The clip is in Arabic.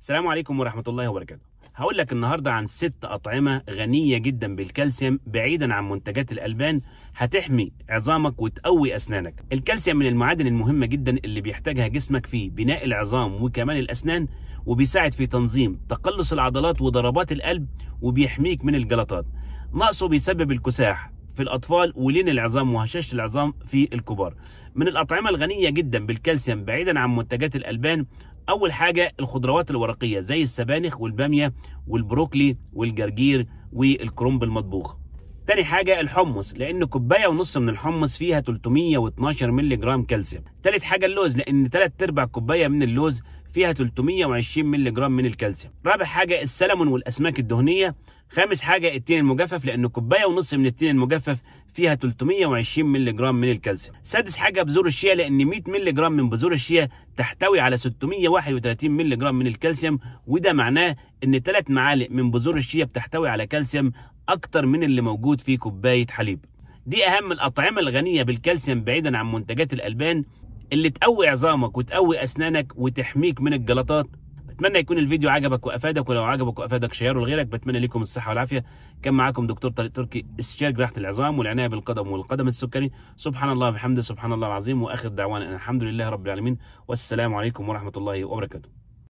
السلام عليكم ورحمة الله وبركاته هقول لك النهاردة عن ست أطعمة غنية جدا بالكالسيوم بعيدا عن منتجات الألبان هتحمي عظامك وتقوي أسنانك الكالسيوم من المعادن المهمة جدا اللي بيحتاجها جسمك في بناء العظام وكمال الأسنان وبيساعد في تنظيم تقلص العضلات وضربات القلب وبيحميك من الجلطات نقصه بيسبب الكساح في الأطفال ولين العظام وهشاشة العظام في الكبار من الأطعمة الغنية جدا بالكالسيوم بعيدا عن منتجات الألبان اول حاجه الخضروات الورقيه زي السبانخ والباميه والبروكلي والجرجير والكرنب المطبوخ تاني حاجة الحمص لأن كوباية ونص من الحمص فيها 312 مللي جرام كالسيوم. تالت حاجة اللوز لأن تلات أرباع كوباية من اللوز فيها 320 مللي جرام من الكالسيوم رابع حاجه السلمون والاسماك الدهنيه خامس حاجه التين المجفف لان كوبايه ونص من التين المجفف فيها 320 مللي جرام من الكالسيوم سادس حاجه بذور الشيا لان 100 مللي جرام من بذور الشيا تحتوي على 631 مللي جرام من الكالسيوم وده معناه ان 3 معالق من بذور الشيا بتحتوي على كالسيوم اكتر من اللي موجود في كوبايه حليب دي اهم الاطعمه الغنيه بالكالسيوم بعيدا عن منتجات الالبان اللي تقوي عظامك وتقوي اسنانك وتحميك من الجلطات بتمنى يكون الفيديو عجبك وافادك ولو عجبك وافادك شيره لغيرك بتمنى لكم الصحه والعافيه كان معاكم دكتور طارق تركي استشاري جراحه العظام والعنايه بالقدم والقدم السكري سبحان الله بحمده سبحان الله العظيم واخر دعوانا الحمد لله رب العالمين والسلام عليكم ورحمه الله وبركاته